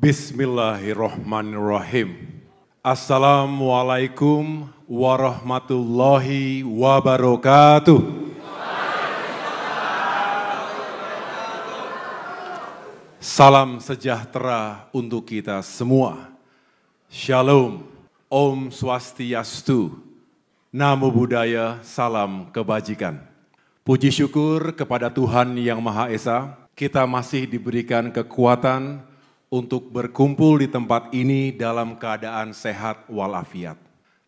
Bismillahirrahmanirrahim. Assalamualaikum warahmatullahi wabarakatuh. Salam sejahtera untuk kita semua. Shalom, Om Swastiastu, Namo Buddhaya, Salam Kebajikan. Puji syukur kepada Tuhan Yang Maha Esa, kita masih diberikan kekuatan untuk berkumpul di tempat ini dalam keadaan sehat walafiat.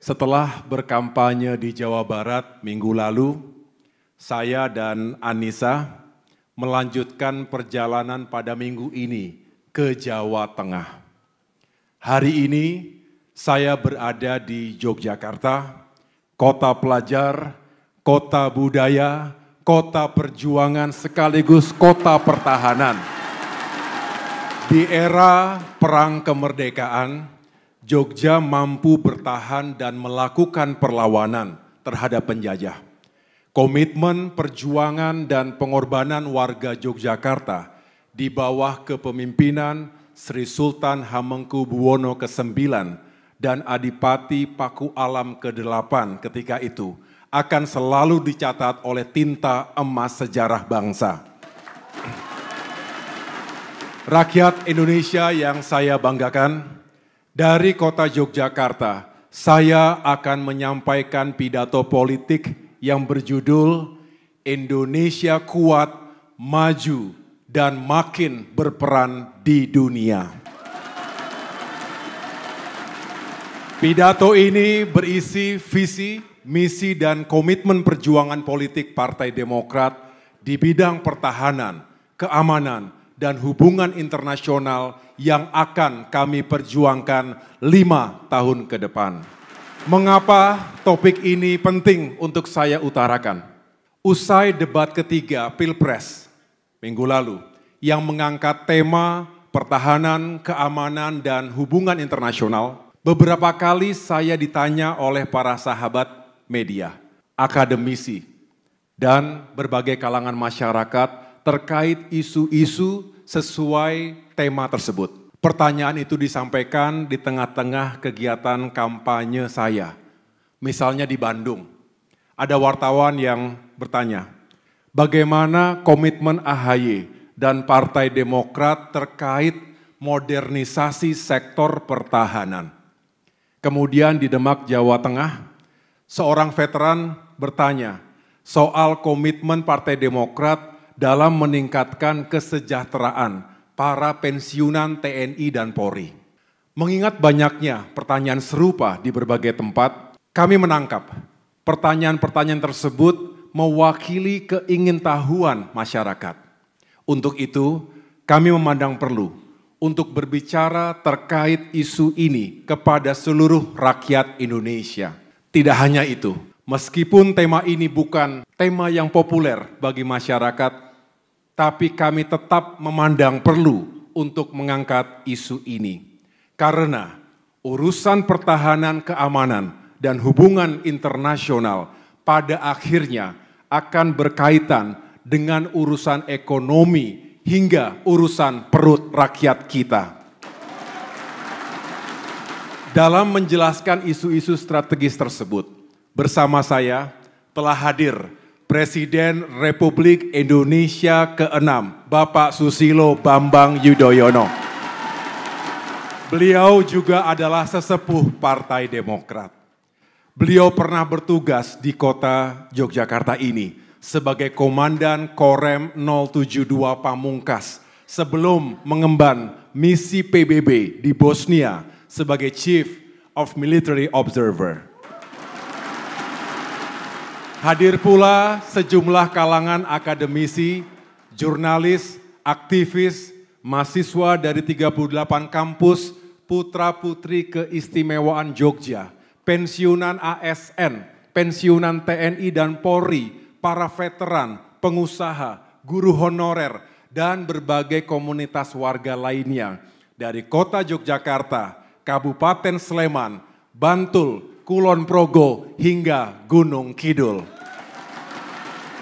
Setelah berkampanye di Jawa Barat minggu lalu, saya dan Anissa melanjutkan perjalanan pada minggu ini ke Jawa Tengah. Hari ini saya berada di Yogyakarta, kota pelajar, kota budaya, kota perjuangan sekaligus kota pertahanan. Di era perang kemerdekaan, Jogja mampu bertahan dan melakukan perlawanan terhadap penjajah. Komitmen perjuangan dan pengorbanan warga Yogyakarta di bawah kepemimpinan Sri Sultan Hamengkubuwono ke-9 dan Adipati Paku Alam ke-8 ketika itu akan selalu dicatat oleh tinta emas sejarah bangsa. Rakyat Indonesia yang saya banggakan, dari kota Yogyakarta, saya akan menyampaikan pidato politik yang berjudul Indonesia Kuat, Maju, dan Makin Berperan di Dunia. Pidato ini berisi visi, misi, dan komitmen perjuangan politik Partai Demokrat di bidang pertahanan, keamanan, dan hubungan internasional yang akan kami perjuangkan lima tahun ke depan. Mengapa topik ini penting untuk saya utarakan? Usai debat ketiga Pilpres minggu lalu yang mengangkat tema pertahanan, keamanan, dan hubungan internasional, beberapa kali saya ditanya oleh para sahabat media, akademisi, dan berbagai kalangan masyarakat terkait isu-isu sesuai tema tersebut. Pertanyaan itu disampaikan di tengah-tengah kegiatan kampanye saya. Misalnya di Bandung, ada wartawan yang bertanya, bagaimana komitmen AHY dan Partai Demokrat terkait modernisasi sektor pertahanan. Kemudian di Demak, Jawa Tengah, seorang veteran bertanya soal komitmen Partai Demokrat dalam meningkatkan kesejahteraan para pensiunan TNI dan Polri. Mengingat banyaknya pertanyaan serupa di berbagai tempat, kami menangkap pertanyaan-pertanyaan tersebut mewakili keingintahuan masyarakat. Untuk itu, kami memandang perlu untuk berbicara terkait isu ini kepada seluruh rakyat Indonesia. Tidak hanya itu, Meskipun tema ini bukan tema yang populer bagi masyarakat, tapi kami tetap memandang perlu untuk mengangkat isu ini. Karena urusan pertahanan keamanan dan hubungan internasional pada akhirnya akan berkaitan dengan urusan ekonomi hingga urusan perut rakyat kita dalam menjelaskan isu-isu strategis tersebut, bersama saya telah hadir Presiden Republik Indonesia ke-6, Bapak Susilo Bambang Yudhoyono. Beliau juga adalah sesepuh Partai Demokrat. Beliau pernah bertugas di kota Yogyakarta ini sebagai Komandan Korem 072 Pamungkas sebelum mengemban misi PBB di Bosnia sebagai Chief of Military Observer. Hadir pula sejumlah kalangan akademisi, jurnalis, aktivis, mahasiswa dari 38 kampus putra-putri keistimewaan Jogja, pensiunan ASN, pensiunan TNI dan Polri, para veteran, pengusaha, guru honorer, dan berbagai komunitas warga lainnya dari kota Yogyakarta, Kabupaten Sleman, Bantul, Kulon Progo hingga Gunung Kidul.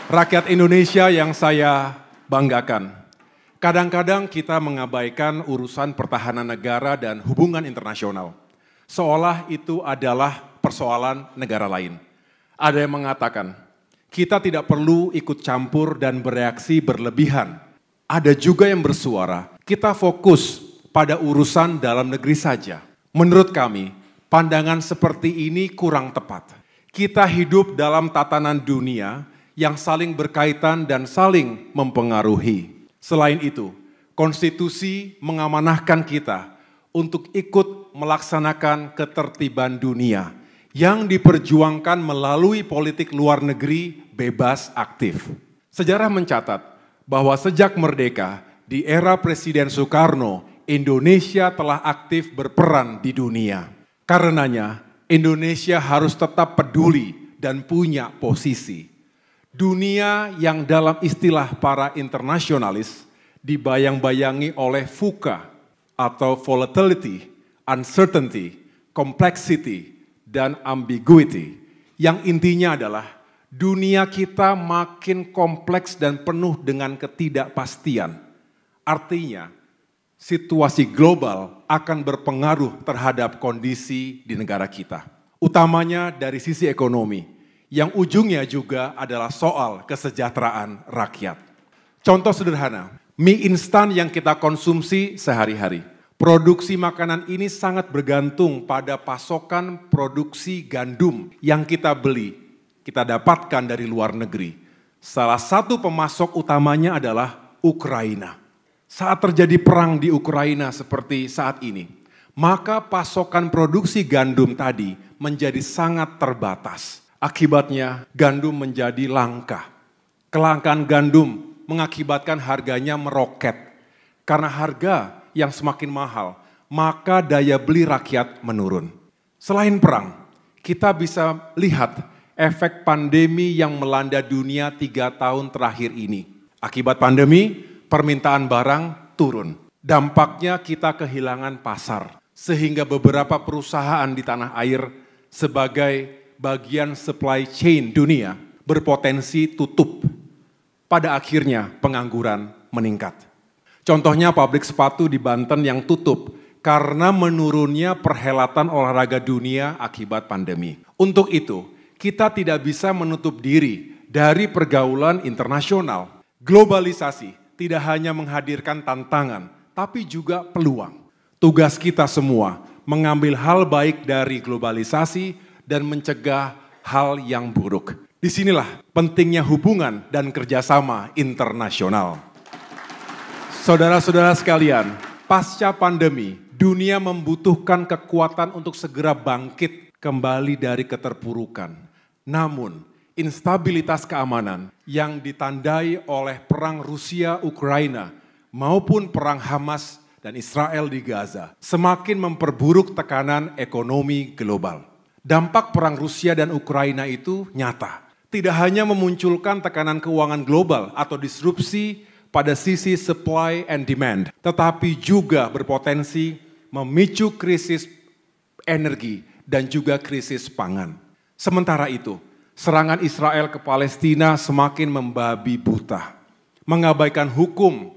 Rakyat Indonesia yang saya banggakan. Kadang-kadang kita mengabaikan urusan pertahanan negara dan hubungan internasional. Seolah itu adalah persoalan negara lain. Ada yang mengatakan, kita tidak perlu ikut campur dan bereaksi berlebihan. Ada juga yang bersuara, kita fokus pada urusan dalam negeri saja. Menurut kami, pandangan seperti ini kurang tepat. Kita hidup dalam tatanan dunia yang saling berkaitan dan saling mempengaruhi. Selain itu, konstitusi mengamanahkan kita untuk ikut melaksanakan ketertiban dunia yang diperjuangkan melalui politik luar negeri bebas aktif. Sejarah mencatat bahwa sejak merdeka di era Presiden Soekarno, Indonesia telah aktif berperan di dunia. Karenanya Indonesia harus tetap peduli dan punya posisi. Dunia yang dalam istilah para internasionalis dibayang-bayangi oleh FUKA atau volatility, uncertainty, complexity, dan ambiguity. Yang intinya adalah dunia kita makin kompleks dan penuh dengan ketidakpastian. Artinya, situasi global akan berpengaruh terhadap kondisi di negara kita, utamanya dari sisi ekonomi, yang ujungnya juga adalah soal kesejahteraan rakyat. Contoh sederhana, mie instan yang kita konsumsi sehari-hari. Produksi makanan ini sangat bergantung pada pasokan produksi gandum yang kita beli, kita dapatkan dari luar negeri. Salah satu pemasok utamanya adalah Ukraina. Saat terjadi perang di Ukraina seperti saat ini, maka pasokan produksi gandum tadi menjadi sangat terbatas. Akibatnya gandum menjadi langka. Kelangkaan gandum mengakibatkan harganya meroket. Karena harga yang semakin mahal, maka daya beli rakyat menurun. Selain perang, kita bisa lihat efek pandemi yang melanda dunia tiga tahun terakhir ini. Akibat pandemi, permintaan barang turun. Dampaknya kita kehilangan pasar, sehingga beberapa perusahaan di tanah air sebagai bagian supply chain dunia berpotensi tutup. Pada akhirnya pengangguran meningkat. Contohnya pabrik sepatu di Banten yang tutup karena menurunnya perhelatan olahraga dunia akibat pandemi. Untuk itu, kita tidak bisa menutup diri dari pergaulan internasional. Globalisasi tidak hanya menghadirkan tantangan, tapi juga peluang. Tugas kita semua mengambil hal baik dari globalisasi dan mencegah hal yang buruk. Disinilah pentingnya hubungan dan kerjasama internasional. Saudara-saudara sekalian, pasca pandemi, dunia membutuhkan kekuatan untuk segera bangkit kembali dari keterpurukan. Namun, instabilitas keamanan yang ditandai oleh perang Rusia-Ukraina maupun perang Hamas dan Israel di Gaza semakin memperburuk tekanan ekonomi global. Dampak perang Rusia dan Ukraina itu nyata. Tidak hanya memunculkan tekanan keuangan global atau disrupsi pada sisi supply and demand, tetapi juga berpotensi memicu krisis energi dan juga krisis pangan. Sementara itu, serangan Israel ke Palestina semakin membabi buta, mengabaikan hukum,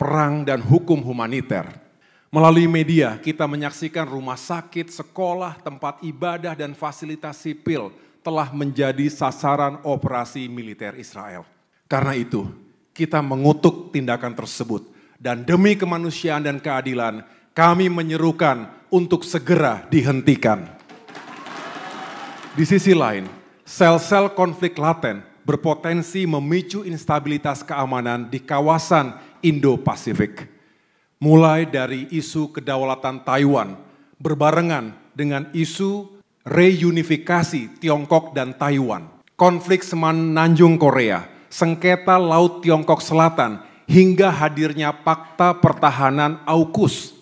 perang, dan hukum humaniter. Melalui media, kita menyaksikan rumah sakit, sekolah, tempat ibadah, dan fasilitas sipil telah menjadi sasaran operasi militer Israel. Karena itu, kita mengutuk tindakan tersebut, dan demi kemanusiaan dan keadilan, kami menyerukan untuk segera dihentikan. Di sisi lain, sel-sel konflik laten berpotensi memicu instabilitas keamanan di kawasan Indo-Pasifik. Mulai dari isu kedaulatan Taiwan berbarengan dengan isu reunifikasi Tiongkok dan Taiwan, konflik semenanjung Korea, sengketa laut Tiongkok Selatan, hingga hadirnya fakta pertahanan AUKUS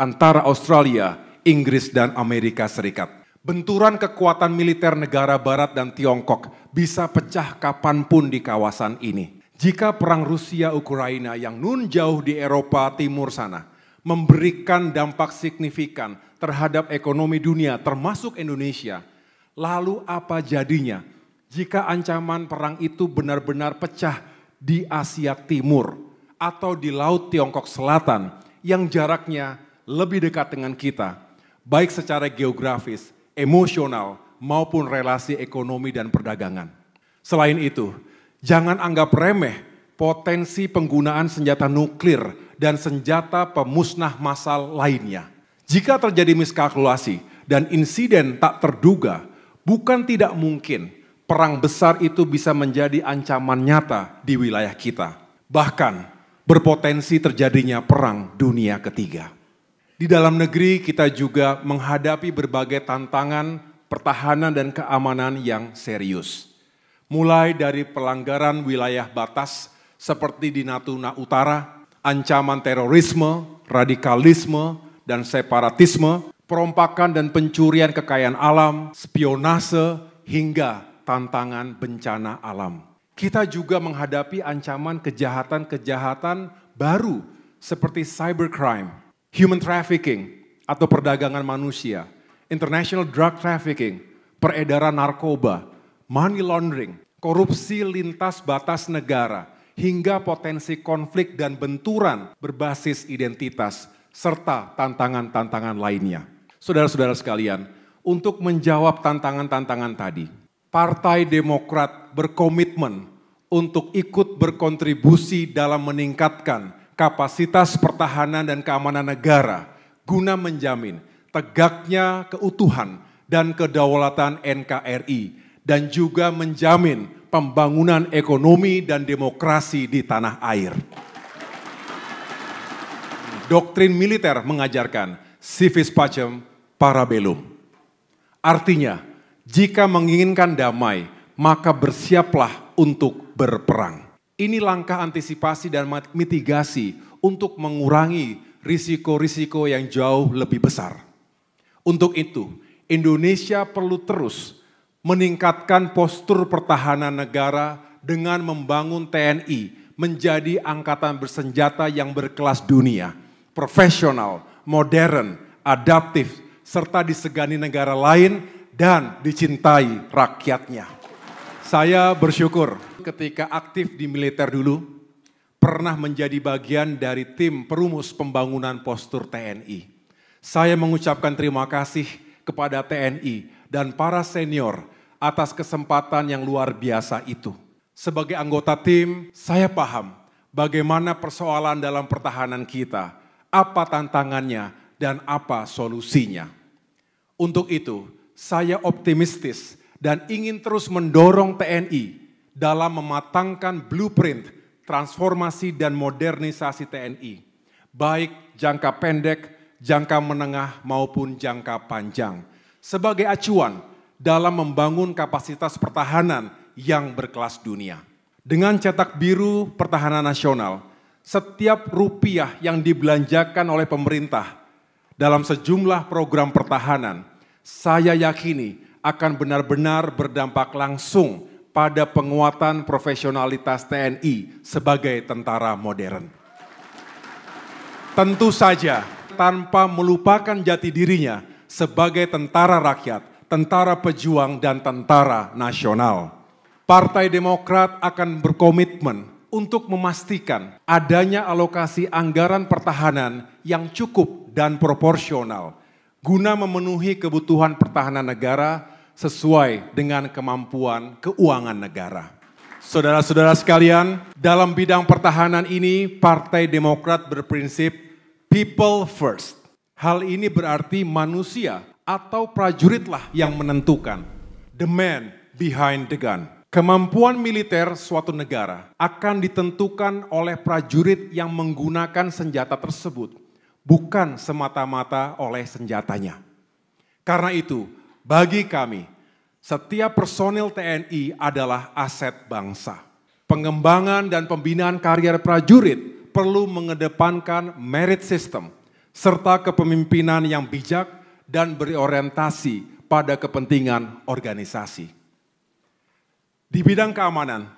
antara Australia, Inggris, dan Amerika Serikat. Benturan kekuatan militer negara barat dan Tiongkok bisa pecah kapanpun di kawasan ini. Jika perang Rusia-Ukraina yang nun jauh di Eropa Timur sana memberikan dampak signifikan terhadap ekonomi dunia termasuk Indonesia, lalu apa jadinya jika ancaman perang itu benar-benar pecah di Asia Timur atau di Laut Tiongkok Selatan yang jaraknya lebih dekat dengan kita, baik secara geografis emosional, maupun relasi ekonomi dan perdagangan. Selain itu, jangan anggap remeh potensi penggunaan senjata nuklir dan senjata pemusnah massal lainnya. Jika terjadi miskalkulasi dan insiden tak terduga, bukan tidak mungkin perang besar itu bisa menjadi ancaman nyata di wilayah kita. Bahkan berpotensi terjadinya perang dunia ketiga. Di dalam negeri kita juga menghadapi berbagai tantangan pertahanan dan keamanan yang serius. Mulai dari pelanggaran wilayah batas seperti di Natuna Utara, ancaman terorisme, radikalisme, dan separatisme, perompakan dan pencurian kekayaan alam, spionase, hingga tantangan bencana alam. Kita juga menghadapi ancaman kejahatan-kejahatan baru seperti cybercrime, human trafficking atau perdagangan manusia, international drug trafficking, peredaran narkoba, money laundering, korupsi lintas batas negara, hingga potensi konflik dan benturan berbasis identitas, serta tantangan-tantangan lainnya. Saudara-saudara sekalian, untuk menjawab tantangan-tantangan tadi, Partai Demokrat berkomitmen untuk ikut berkontribusi dalam meningkatkan kapasitas pertahanan dan keamanan negara guna menjamin tegaknya keutuhan dan kedaulatan NKRI dan juga menjamin pembangunan ekonomi dan demokrasi di tanah air. Doktrin militer mengajarkan civis pacem parabellum. Artinya, jika menginginkan damai, maka bersiaplah untuk berperang. Ini langkah antisipasi dan mitigasi untuk mengurangi risiko-risiko yang jauh lebih besar. Untuk itu, Indonesia perlu terus meningkatkan postur pertahanan negara dengan membangun TNI menjadi angkatan bersenjata yang berkelas dunia, profesional, modern, adaptif, serta disegani negara lain dan dicintai rakyatnya. Saya bersyukur ketika aktif di militer dulu, pernah menjadi bagian dari tim perumus pembangunan postur TNI. Saya mengucapkan terima kasih kepada TNI dan para senior atas kesempatan yang luar biasa itu. Sebagai anggota tim, saya paham bagaimana persoalan dalam pertahanan kita, apa tantangannya, dan apa solusinya. Untuk itu, saya optimistis dan ingin terus mendorong TNI dalam mematangkan blueprint transformasi dan modernisasi TNI, baik jangka pendek, jangka menengah, maupun jangka panjang, sebagai acuan dalam membangun kapasitas pertahanan yang berkelas dunia. Dengan cetak biru pertahanan nasional, setiap rupiah yang dibelanjakan oleh pemerintah dalam sejumlah program pertahanan, saya yakini akan benar-benar berdampak langsung pada penguatan profesionalitas TNI sebagai tentara modern. Tentu saja tanpa melupakan jati dirinya sebagai tentara rakyat, tentara pejuang dan tentara nasional. Partai Demokrat akan berkomitmen untuk memastikan adanya alokasi anggaran pertahanan yang cukup dan proporsional guna memenuhi kebutuhan pertahanan negara sesuai dengan kemampuan keuangan negara. Saudara-saudara sekalian, dalam bidang pertahanan ini Partai Demokrat berprinsip people first. Hal ini berarti manusia atau prajuritlah yang menentukan. The man behind the gun. Kemampuan militer suatu negara akan ditentukan oleh prajurit yang menggunakan senjata tersebut, bukan semata-mata oleh senjatanya. Karena itu, bagi kami, setiap personil TNI adalah aset bangsa. Pengembangan dan pembinaan karier prajurit perlu mengedepankan merit system serta kepemimpinan yang bijak dan berorientasi pada kepentingan organisasi. Di bidang keamanan,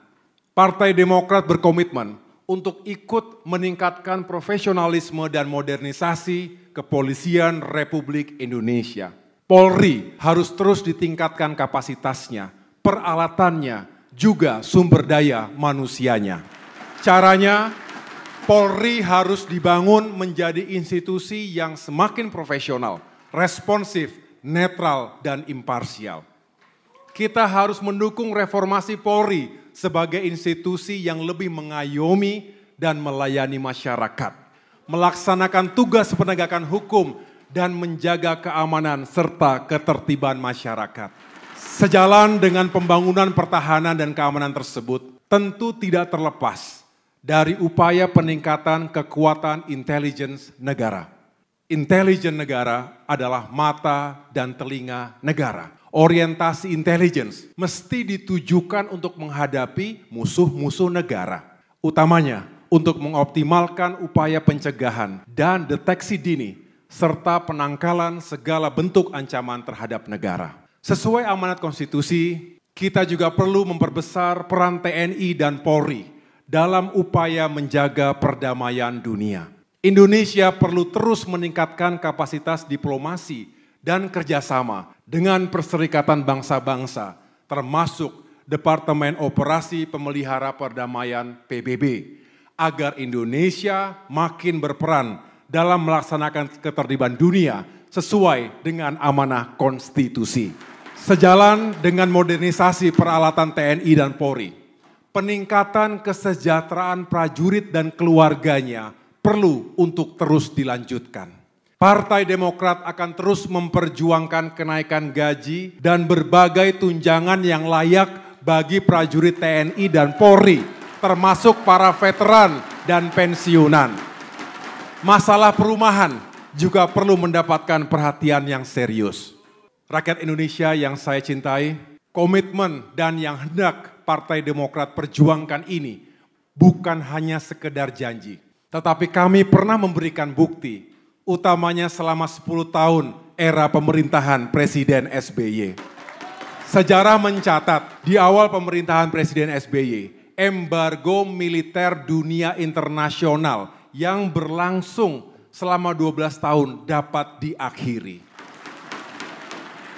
Partai Demokrat berkomitmen untuk ikut meningkatkan profesionalisme dan modernisasi kepolisian Republik Indonesia Polri harus terus ditingkatkan kapasitasnya, peralatannya, juga sumber daya manusianya. Caranya, Polri harus dibangun menjadi institusi yang semakin profesional, responsif, netral, dan imparsial. Kita harus mendukung reformasi Polri sebagai institusi yang lebih mengayomi dan melayani masyarakat. Melaksanakan tugas penegakan hukum dan menjaga keamanan serta ketertiban masyarakat. Sejalan dengan pembangunan pertahanan dan keamanan tersebut, tentu tidak terlepas dari upaya peningkatan kekuatan intelijen negara. Intelijen negara adalah mata dan telinga negara. Orientasi intelijen mesti ditujukan untuk menghadapi musuh-musuh negara, utamanya untuk mengoptimalkan upaya pencegahan dan deteksi dini serta penangkalan segala bentuk ancaman terhadap negara. Sesuai amanat konstitusi, kita juga perlu memperbesar peran TNI dan Polri dalam upaya menjaga perdamaian dunia. Indonesia perlu terus meningkatkan kapasitas diplomasi dan kerjasama dengan Perserikatan Bangsa-Bangsa, termasuk Departemen Operasi Pemelihara Perdamaian PBB, agar Indonesia makin berperan dalam melaksanakan keterlibatan dunia sesuai dengan amanah konstitusi. Sejalan dengan modernisasi peralatan TNI dan Polri, peningkatan kesejahteraan prajurit dan keluarganya perlu untuk terus dilanjutkan. Partai Demokrat akan terus memperjuangkan kenaikan gaji dan berbagai tunjangan yang layak bagi prajurit TNI dan Polri, termasuk para veteran dan pensiunan masalah perumahan juga perlu mendapatkan perhatian yang serius. Rakyat Indonesia yang saya cintai, komitmen dan yang hendak Partai Demokrat perjuangkan ini bukan hanya sekedar janji, tetapi kami pernah memberikan bukti, utamanya selama 10 tahun era pemerintahan Presiden SBY. Sejarah mencatat di awal pemerintahan Presiden SBY, embargo militer dunia internasional yang berlangsung selama 12 tahun dapat diakhiri.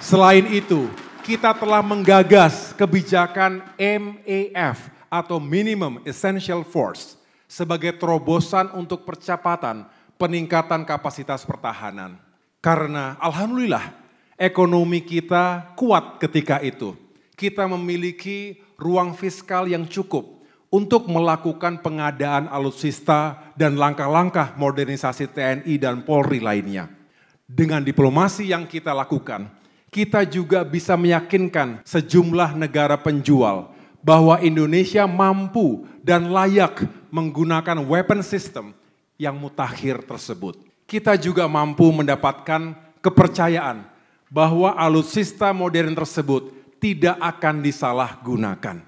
Selain itu, kita telah menggagas kebijakan MAF e atau Minimum Essential Force sebagai terobosan untuk percepatan peningkatan kapasitas pertahanan. Karena alhamdulillah ekonomi kita kuat ketika itu. Kita memiliki ruang fiskal yang cukup untuk melakukan pengadaan alutsista dan langkah-langkah modernisasi TNI dan Polri lainnya. Dengan diplomasi yang kita lakukan, kita juga bisa meyakinkan sejumlah negara penjual bahwa Indonesia mampu dan layak menggunakan weapon system yang mutakhir tersebut. Kita juga mampu mendapatkan kepercayaan bahwa alutsista modern tersebut tidak akan disalahgunakan.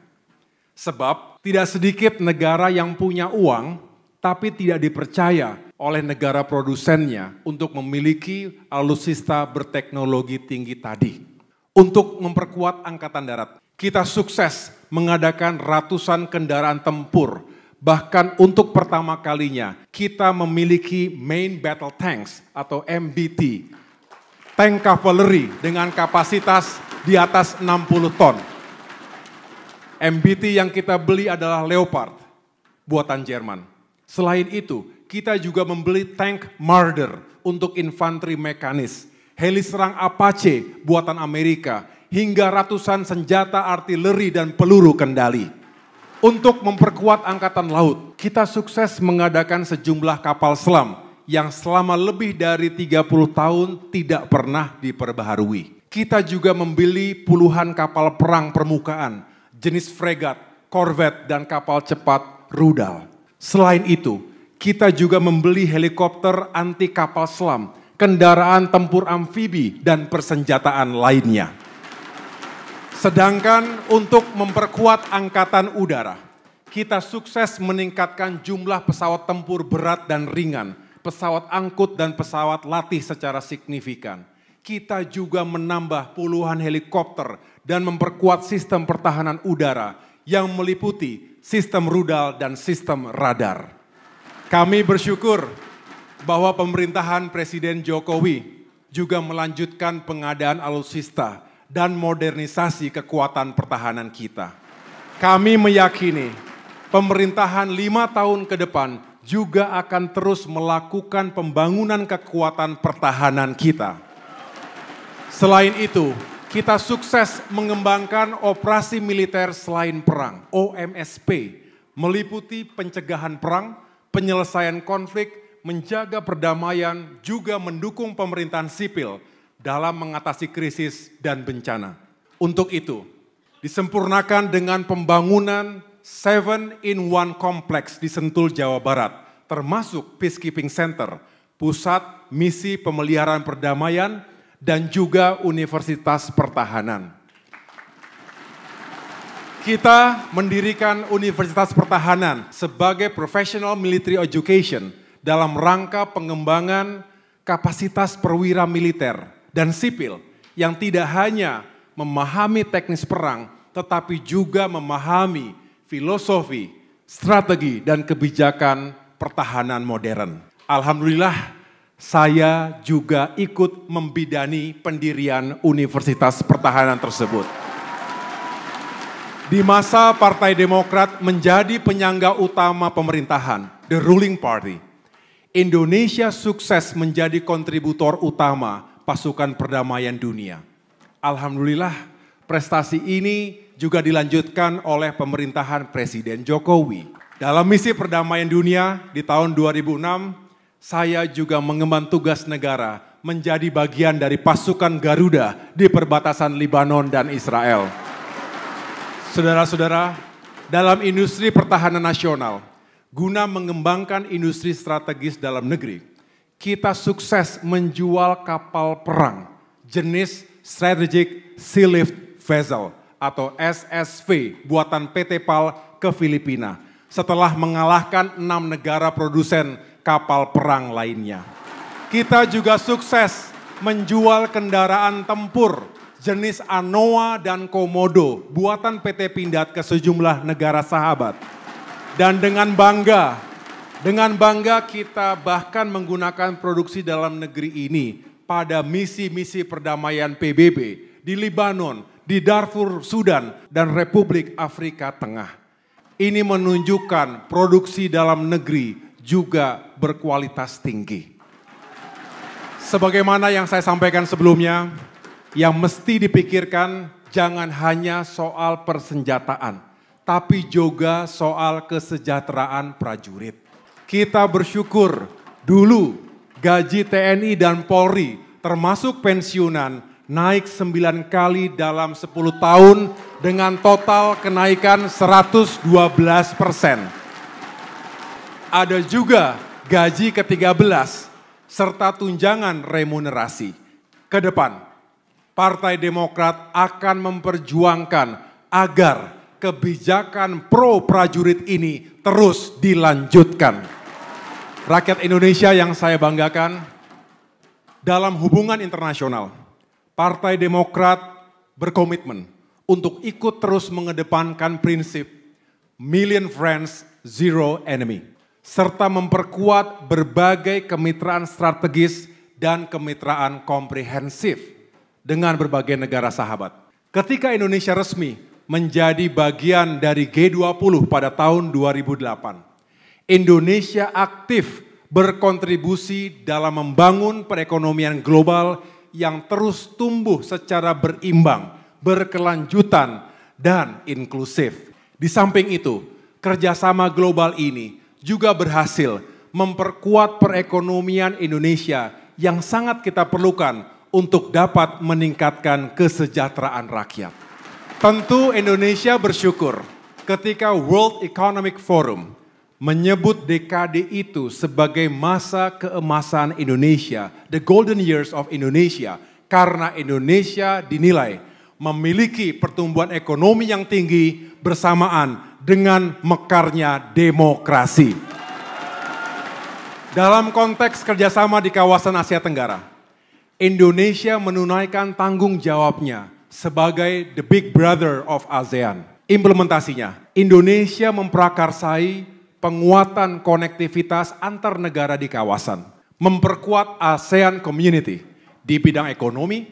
Sebab tidak sedikit negara yang punya uang tapi tidak dipercaya oleh negara produsennya untuk memiliki alutsista berteknologi tinggi tadi. Untuk memperkuat angkatan darat, kita sukses mengadakan ratusan kendaraan tempur. Bahkan untuk pertama kalinya, kita memiliki main battle tanks atau MBT, tank cavalry dengan kapasitas di atas 60 ton. MBT yang kita beli adalah Leopard buatan Jerman. Selain itu, kita juga membeli tank Marder untuk infanteri mekanis, heli serang Apache buatan Amerika, hingga ratusan senjata artileri dan peluru kendali. Untuk memperkuat angkatan laut, kita sukses mengadakan sejumlah kapal selam yang selama lebih dari 30 tahun tidak pernah diperbaharui. Kita juga membeli puluhan kapal perang permukaan jenis fregat, korvet, dan kapal cepat rudal. Selain itu, kita juga membeli helikopter anti kapal selam, kendaraan tempur amfibi, dan persenjataan lainnya. Sedangkan untuk memperkuat angkatan udara, kita sukses meningkatkan jumlah pesawat tempur berat dan ringan, pesawat angkut dan pesawat latih secara signifikan. Kita juga menambah puluhan helikopter dan memperkuat sistem pertahanan udara yang meliputi sistem rudal dan sistem radar. Kami bersyukur bahwa pemerintahan Presiden Jokowi juga melanjutkan pengadaan alutsista dan modernisasi kekuatan pertahanan kita. Kami meyakini pemerintahan lima tahun ke depan juga akan terus melakukan pembangunan kekuatan pertahanan kita. Selain itu, kita sukses mengembangkan operasi militer selain perang, OMSP, meliputi pencegahan perang, penyelesaian konflik, menjaga perdamaian, juga mendukung pemerintahan sipil dalam mengatasi krisis dan bencana. Untuk itu, disempurnakan dengan pembangunan Seven in One Complex di Sentul, Jawa Barat, termasuk Peacekeeping Center, pusat misi pemeliharaan perdamaian dan juga Universitas Pertahanan. Kita mendirikan Universitas Pertahanan sebagai professional military education dalam rangka pengembangan kapasitas perwira militer dan sipil yang tidak hanya memahami teknis perang, tetapi juga memahami filosofi, strategi, dan kebijakan pertahanan modern. Alhamdulillah, saya juga ikut membidani pendirian Universitas Pertahanan tersebut. Di masa Partai Demokrat menjadi penyangga utama pemerintahan, the ruling party, Indonesia sukses menjadi kontributor utama pasukan perdamaian dunia. Alhamdulillah, prestasi ini juga dilanjutkan oleh pemerintahan Presiden Jokowi. Dalam misi perdamaian dunia di tahun 2006, saya juga mengemban tugas negara menjadi bagian dari pasukan Garuda di perbatasan Libanon dan Israel. Saudara-saudara, dalam industri pertahanan nasional, guna mengembangkan industri strategis dalam negeri, kita sukses menjual kapal perang jenis Strategic Sea Lift Vessel atau SSV buatan PT PAL ke Filipina setelah mengalahkan enam negara produsen kapal perang lainnya. Kita juga sukses menjual kendaraan tempur jenis Anoa dan Komodo buatan PT Pindad ke sejumlah negara sahabat. Dan dengan bangga, dengan bangga kita bahkan menggunakan produksi dalam negeri ini pada misi-misi perdamaian PBB di Libanon, di Darfur, Sudan, dan Republik Afrika Tengah. Ini menunjukkan produksi dalam negeri juga berkualitas tinggi. Sebagaimana yang saya sampaikan sebelumnya, yang mesti dipikirkan jangan hanya soal persenjataan, tapi juga soal kesejahteraan prajurit. Kita bersyukur dulu gaji TNI dan Polri termasuk pensiunan naik 9 kali dalam 10 tahun dengan total kenaikan 112 persen ada juga gaji ke-13 serta tunjangan remunerasi. Ke depan, Partai Demokrat akan memperjuangkan agar kebijakan pro prajurit ini terus dilanjutkan. Rakyat Indonesia yang saya banggakan, dalam hubungan internasional, Partai Demokrat berkomitmen untuk ikut terus mengedepankan prinsip million friends, zero enemy serta memperkuat berbagai kemitraan strategis dan kemitraan komprehensif dengan berbagai negara sahabat. Ketika Indonesia resmi menjadi bagian dari G20 pada tahun 2008, Indonesia aktif berkontribusi dalam membangun perekonomian global yang terus tumbuh secara berimbang, berkelanjutan, dan inklusif. Di samping itu, kerjasama global ini juga berhasil memperkuat perekonomian Indonesia yang sangat kita perlukan untuk dapat meningkatkan kesejahteraan rakyat. Tentu Indonesia bersyukur ketika World Economic Forum menyebut DKD itu sebagai masa keemasan Indonesia, the golden years of Indonesia, karena Indonesia dinilai memiliki pertumbuhan ekonomi yang tinggi bersamaan dengan mekarnya demokrasi. Dalam konteks kerjasama di kawasan Asia Tenggara, Indonesia menunaikan tanggung jawabnya sebagai the big brother of ASEAN. Implementasinya, Indonesia memprakarsai penguatan konektivitas antar negara di kawasan, memperkuat ASEAN Community di bidang ekonomi,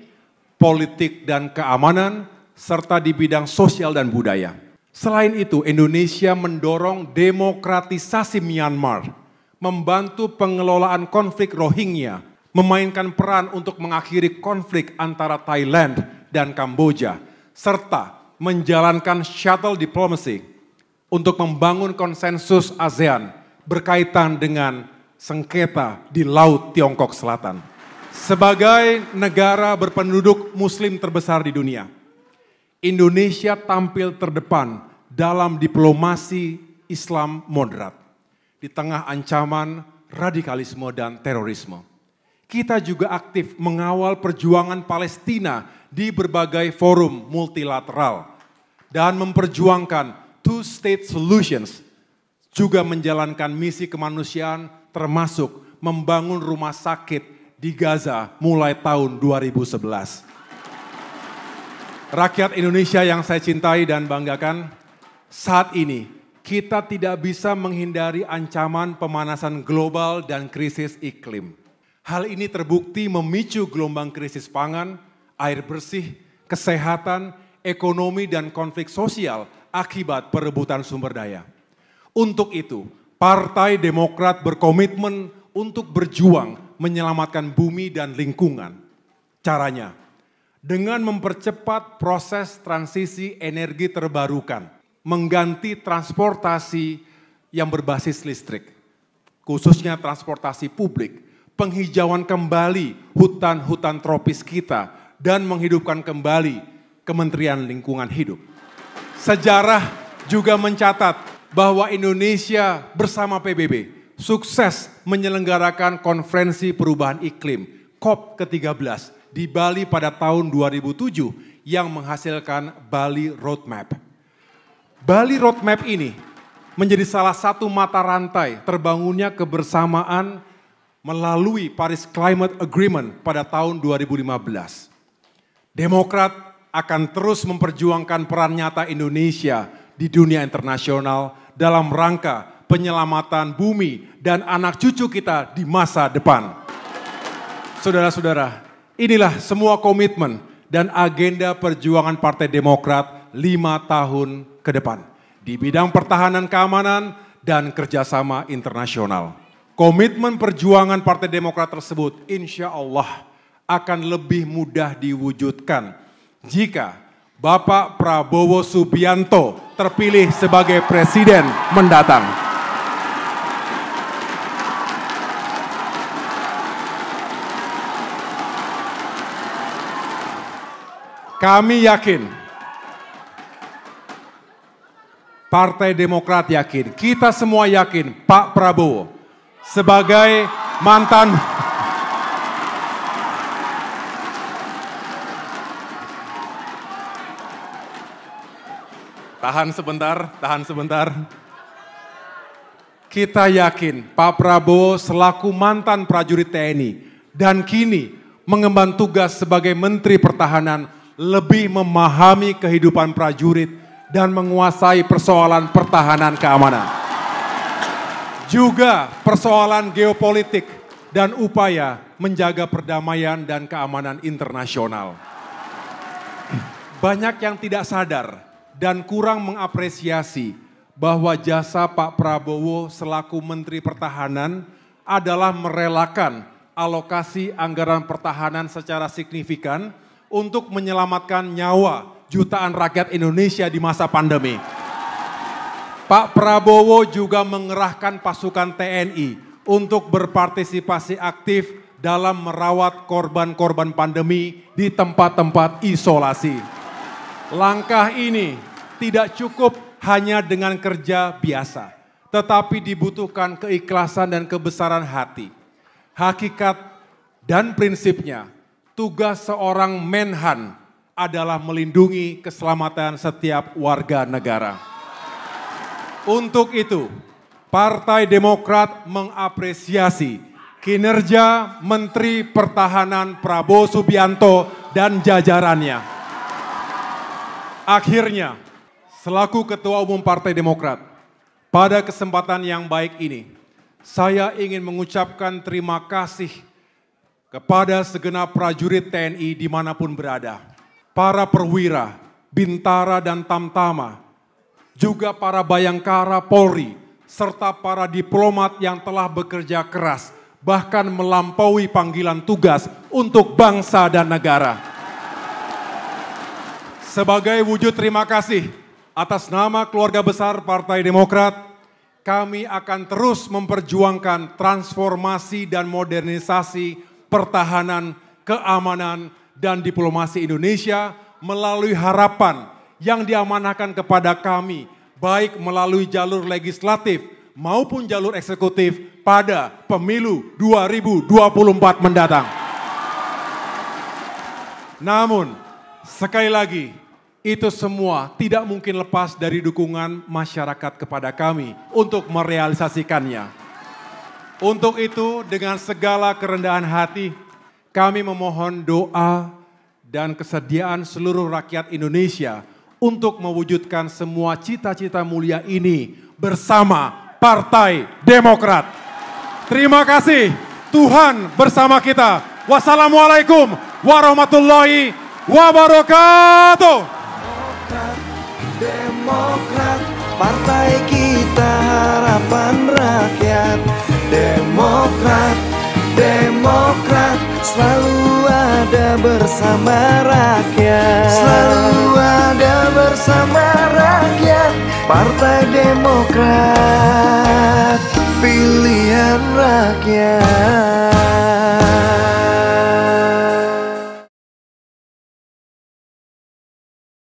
politik dan keamanan, serta di bidang sosial dan budaya Selain itu, Indonesia mendorong demokratisasi Myanmar, membantu pengelolaan konflik Rohingya, memainkan peran untuk mengakhiri konflik antara Thailand dan Kamboja, serta menjalankan shuttle diplomacy untuk membangun konsensus ASEAN berkaitan dengan sengketa di Laut Tiongkok Selatan. Sebagai negara berpenduduk muslim terbesar di dunia, Indonesia tampil terdepan dalam diplomasi Islam moderat di tengah ancaman radikalisme dan terorisme. Kita juga aktif mengawal perjuangan Palestina di berbagai forum multilateral dan memperjuangkan two state solutions juga menjalankan misi kemanusiaan termasuk membangun rumah sakit di Gaza mulai tahun 2011 rakyat Indonesia yang saya cintai dan banggakan, saat ini kita tidak bisa menghindari ancaman pemanasan global dan krisis iklim. Hal ini terbukti memicu gelombang krisis pangan, air bersih, kesehatan, ekonomi, dan konflik sosial akibat perebutan sumber daya. Untuk itu, Partai Demokrat berkomitmen untuk berjuang menyelamatkan bumi dan lingkungan. Caranya, dengan mempercepat proses transisi energi terbarukan, mengganti transportasi yang berbasis listrik, khususnya transportasi publik, penghijauan kembali hutan-hutan tropis kita, dan menghidupkan kembali Kementerian Lingkungan Hidup. Sejarah juga mencatat bahwa Indonesia bersama PBB sukses menyelenggarakan konferensi perubahan iklim COP ke-13 di Bali pada tahun 2007 yang menghasilkan Bali Roadmap. Bali Roadmap ini menjadi salah satu mata rantai terbangunnya kebersamaan melalui Paris Climate Agreement pada tahun 2015. Demokrat akan terus memperjuangkan peran nyata Indonesia di dunia internasional dalam rangka penyelamatan bumi dan anak cucu kita di masa depan. Saudara-saudara, Inilah semua komitmen dan agenda perjuangan Partai Demokrat lima tahun ke depan. Di bidang pertahanan keamanan dan kerjasama internasional. Komitmen perjuangan Partai Demokrat tersebut insya Allah akan lebih mudah diwujudkan jika Bapak Prabowo Subianto terpilih sebagai presiden mendatang. Kami yakin, Partai Demokrat yakin, kita semua yakin Pak Prabowo sebagai mantan Tahan sebentar, tahan sebentar. Kita yakin Pak Prabowo selaku mantan prajurit TNI dan kini mengemban tugas sebagai Menteri Pertahanan lebih memahami kehidupan prajurit dan menguasai persoalan pertahanan keamanan. Juga persoalan geopolitik dan upaya menjaga perdamaian dan keamanan internasional. Banyak yang tidak sadar dan kurang mengapresiasi bahwa jasa Pak Prabowo selaku Menteri Pertahanan adalah merelakan alokasi anggaran pertahanan secara signifikan untuk menyelamatkan nyawa jutaan rakyat Indonesia di masa pandemi. Pak Prabowo juga mengerahkan pasukan TNI untuk berpartisipasi aktif dalam merawat korban-korban pandemi di tempat-tempat isolasi. Langkah ini tidak cukup hanya dengan kerja biasa, tetapi dibutuhkan keikhlasan dan kebesaran hati. Hakikat dan prinsipnya tugas seorang Menhan adalah melindungi keselamatan setiap warga negara. Untuk itu, Partai Demokrat mengapresiasi kinerja Menteri Pertahanan Prabowo Subianto dan jajarannya. Akhirnya, selaku Ketua Umum Partai Demokrat, pada kesempatan yang baik ini, saya ingin mengucapkan terima kasih kepada segenap prajurit TNI dimanapun berada, para perwira, bintara dan tamtama, juga para bayangkara Polri, serta para diplomat yang telah bekerja keras, bahkan melampaui panggilan tugas untuk bangsa dan negara. Sebagai wujud terima kasih atas nama keluarga besar Partai Demokrat, kami akan terus memperjuangkan transformasi dan modernisasi pertahanan, keamanan, dan diplomasi Indonesia melalui harapan yang diamanahkan kepada kami, baik melalui jalur legislatif maupun jalur eksekutif pada pemilu 2024 mendatang. Namun, sekali lagi, itu semua tidak mungkin lepas dari dukungan masyarakat kepada kami untuk merealisasikannya. Untuk itu dengan segala kerendahan hati kami memohon doa dan kesediaan seluruh rakyat Indonesia untuk mewujudkan semua cita-cita mulia ini bersama Partai Demokrat. Terima kasih. Tuhan bersama kita. Wassalamualaikum warahmatullahi wabarakatuh. Demokrat, Demokrat partai kita harapan rakyat. Demokrat selalu ada bersama rakyat Selalu ada bersama rakyat Partai Demokrat Pilihan rakyat